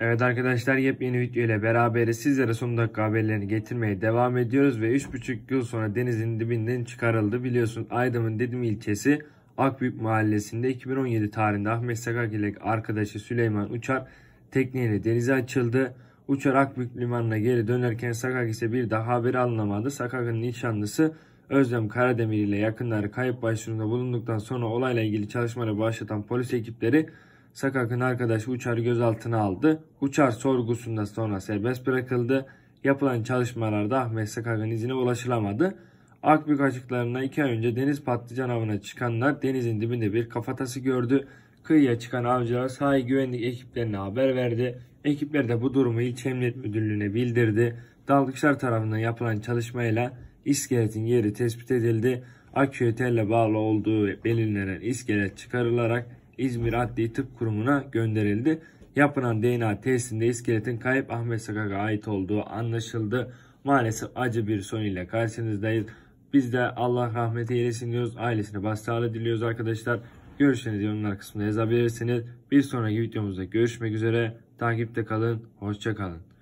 Evet arkadaşlar yepyeni video ile beraber sizlere son dakika haberlerini getirmeye devam ediyoruz ve 3,5 yıl sonra denizin dibinden çıkarıldı. Biliyorsun Aydın'ın Dedim ilçesi Akbük mahallesinde 2017 tarihinde Ahmet Sakak ile arkadaşı Süleyman Uçar tekneyle denize açıldı. Uçar Akbük limanına geri dönerken Sakak ise bir daha haberi alınamadı. Sakak'ın nişanlısı Özlem Karademir ile yakınları kayıp başvurunda bulunduktan sonra olayla ilgili çalışmaları başlatan polis ekipleri Sakak'ın arkadaşı Uçar'ı gözaltına aldı. Uçar sorgusunda sonra serbest bırakıldı. Yapılan çalışmalarda Ahmet Sakak'ın izine ulaşılamadı. Akbük açıklarına iki ay önce deniz patlıcan avına çıkanlar denizin dibinde bir kafatası gördü. Kıyıya çıkan avcılar sahil güvenlik ekiplerine haber verdi. Ekipler de bu durumu ilçe Emniyet Müdürlüğü'ne bildirdi. Dalgıçlar tarafından yapılan çalışmayla iskeletin yeri tespit edildi. Aküye telle bağlı olduğu belirlenen iskelet çıkarılarak İzmir Adli Tıp Kurumu'na gönderildi. Yapılan DNA testinde iskeletin kayıp Ahmet Sakak'a ait olduğu anlaşıldı. Maalesef acı bir son ile karşınızdayız. Biz de Allah rahmet eylesin diyoruz. Ailesine başsağlığı diliyoruz arkadaşlar. Görüşlerinizi yorumlar kısmında yazabilirsiniz. Bir sonraki videomuzda görüşmek üzere. Takipte kalın. Hoşçakalın.